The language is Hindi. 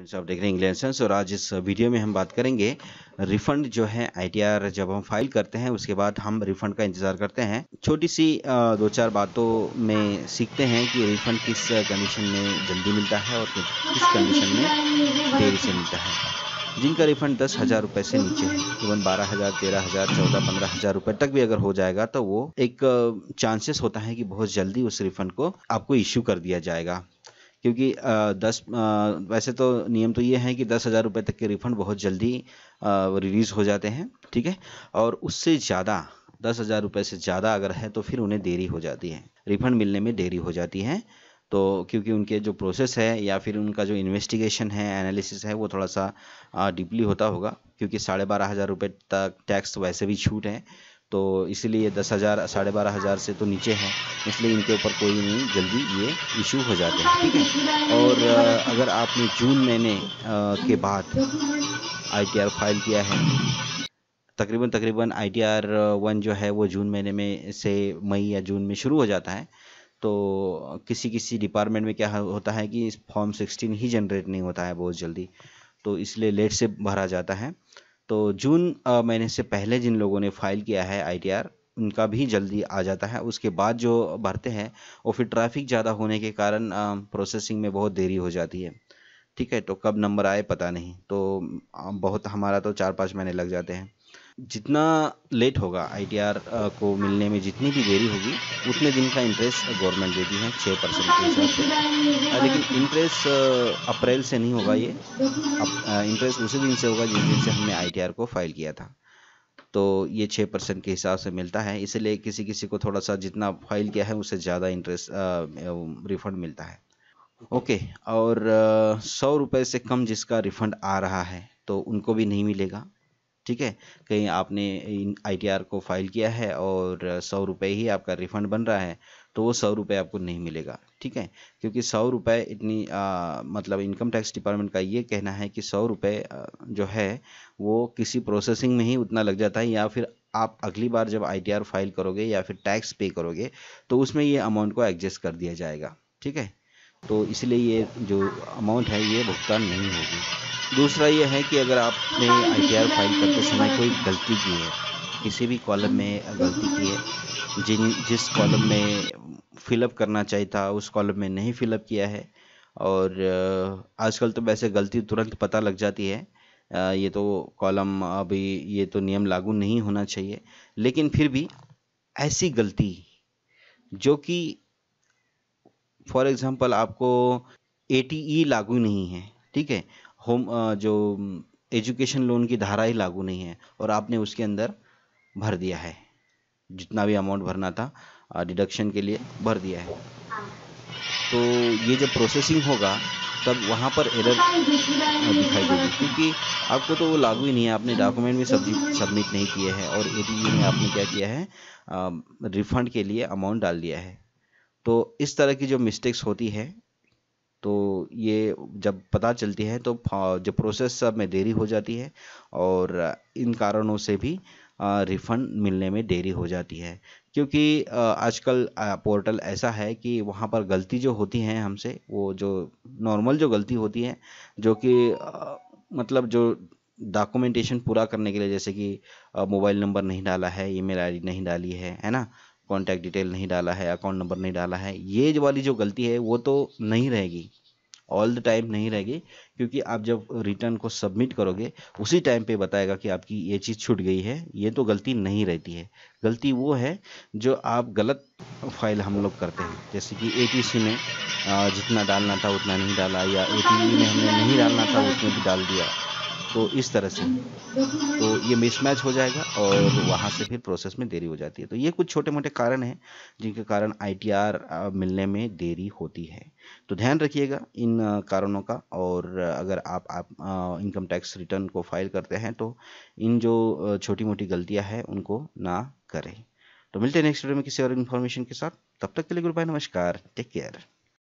फ्रेंड्स आप देख रहे हैं इंग्लैंड सेंस और आज इस वीडियो में हम बात करेंगे रिफंड जो है आईटीआर जब हम फाइल करते हैं उसके बाद हम रिफंड का इंतज़ार करते हैं छोटी सी दो चार बातों में सीखते हैं कि रिफंड किस कंडीशन में जल्दी मिलता है और किस कंडीशन में देरी से मिलता है जिनका रिफंड दस हज़ार रुपए से नीचे है इवन बारह हज़ार तेरह हज़ार चौदह पंद्रह हज़ार रुपए तक भी अगर हो जाएगा तो वो एक चांसेस होता है कि बहुत जल्दी उस रिफंड को आपको इश्यू कर दिया जाएगा क्योंकि दस वैसे तो नियम तो ये है कि दस हज़ार रुपये तक के रिफ़ंड बहुत जल्दी रिलीज़ हो जाते हैं ठीक है और उससे ज़्यादा दस हज़ार रुपये से ज़्यादा अगर है तो फिर उन्हें देरी हो जाती है रिफ़ंड मिलने में देरी हो जाती है तो क्योंकि उनके जो प्रोसेस है या फिर उनका जो इन्वेस्टिगेशन है एनालिसिस है वो थोड़ा सा डीपली होता होगा क्योंकि साढ़े बारह हज़ार रुपये तक टैक्स वैसे भी छूट है तो इसलिए दस हज़ार साढ़े बारह हज़ार से तो नीचे है इसलिए इनके ऊपर कोई नहीं जल्दी ये इशू हो जाते हैं ठीक है और अगर आपने जून महीने के बाद आई फाइल किया है तकरीबन तकरीबन आई टी आर वन जो है वो जून महीने में से मई या जून में शुरू हो जाता है तो किसी किसी डिपार्टमेंट में क्या होता है कि फॉर्म सिक्सटीन ही जनरेट नहीं होता है बहुत जल्दी तो इसलिए लेट से भरा जाता है तो जून महीने से पहले जिन लोगों ने फाइल किया है आई उनका भी जल्दी आ जाता है उसके बाद जो भरते हैं वो फिर ट्रैफिक ज़्यादा होने के कारण प्रोसेसिंग में बहुत देरी हो जाती है ठीक है तो कब नंबर आए पता नहीं तो बहुत हमारा तो चार पाँच महीने लग जाते हैं जितना लेट होगा आईटीआर को मिलने में जितनी भी देरी होगी उतने दिन का इंटरेस्ट गवर्नमेंट देती है छः परसेंट के हिसाब से लेकिन इंटरेस्ट अप्रैल से नहीं होगा ये इंटरेस्ट उसी दिन से होगा जिस दिन से हमने आईटीआर को फाइल किया था तो ये छः परसेंट के हिसाब से मिलता है इसलिए किसी किसी को थोड़ा सा जितना फाइल किया है उससे ज़्यादा इंटरेस्ट रिफंड मिलता है ओके और सौ रुपये से कम जिसका रिफंड आ रहा है तो उनको भी नहीं मिलेगा ठीक है कहीं आपने इन आई को फाइल किया है और सौ रुपये ही आपका रिफंड बन रहा है तो वो सौ रुपये आपको नहीं मिलेगा ठीक है क्योंकि सौ रुपये इतनी आ, मतलब इनकम टैक्स डिपार्टमेंट का ये कहना है कि सौ रुपये जो है वो किसी प्रोसेसिंग में ही उतना लग जाता है या फिर आप अगली बार जब आई फाइल करोगे या फिर टैक्स पे करोगे तो उसमें ये अमाउंट को एडजस्ट कर दिया जाएगा ठीक है तो इसलिए ये जो अमाउंट है ये भुगतान नहीं होगी दूसरा ये है कि अगर आपने आई फाइल करते समय कोई गलती की है किसी भी कॉलम में गलती की है जिन जिस कॉलम में फिलअप करना चाहिए था उस कॉलम में नहीं फिलअप किया है और आजकल तो वैसे गलती तुरंत पता लग जाती है ये तो कॉलम अभी ये तो नियम लागू नहीं होना चाहिए लेकिन फिर भी ऐसी गलती जो कि फॉर एग्ज़ाम्पल आपको ए e लागू नहीं है ठीक है होम uh, जो एजुकेशन um, लोन की धारा ही लागू नहीं है और आपने उसके अंदर भर दिया है जितना भी अमाउंट भरना था डिडक्शन uh, के लिए भर दिया है तो ये जब प्रोसेसिंग होगा तब वहाँ पर एरर uh, दिखाई देगी क्योंकि आपको तो वो लागू ही नहीं है आपने डॉक्यूमेंट भी सब सबमिट नहीं किए हैं और ए में आपने क्या किया है रिफ़ंड के लिए अमाउंट डाल दिया है तो इस तरह की जो मिस्टेक्स होती है तो ये जब पता चलती है तो जो प्रोसेस सब में देरी हो जाती है और इन कारणों से भी रिफ़ंड मिलने में देरी हो जाती है क्योंकि आजकल पोर्टल ऐसा है कि वहाँ पर गलती जो होती है हमसे वो जो नॉर्मल जो गलती होती है जो कि मतलब जो डॉक्यूमेंटेशन पूरा करने के लिए जैसे कि मोबाइल नंबर नहीं डाला है ईमेल आईडी नहीं डाली है है ना कॉन्टैक्ट डिटेल नहीं डाला है अकाउंट नंबर नहीं डाला है ये जो वाली जो गलती है वो तो नहीं रहेगी ऑल द टाइम नहीं रहेगी क्योंकि आप जब रिटर्न को सबमिट करोगे उसी टाइम पे बताएगा कि आपकी ये चीज़ छूट गई है ये तो गलती नहीं रहती है गलती वो है जो आप गलत फाइल हम लोग करते हैं जैसे कि ए में जितना डालना था उतना नहीं डाला या ए e में हमने नहीं डालना था उसमें भी डाल दिया तो इस तरह से तो ये मिसमैच हो जाएगा और वहाँ से फिर प्रोसेस में देरी हो जाती है तो ये कुछ छोटे मोटे कारण हैं जिनके कारण आई मिलने में देरी होती है तो ध्यान रखिएगा इन कारणों का और अगर आप आप इनकम टैक्स रिटर्न को फाइल करते हैं तो इन जो छोटी मोटी गलतियाँ हैं उनको ना करें तो मिलते हैं नेक्स्ट वीडियो में किसी और इन्फॉर्मेशन के साथ तब तक के लिए गुड बाय नमस्कार टेक केयर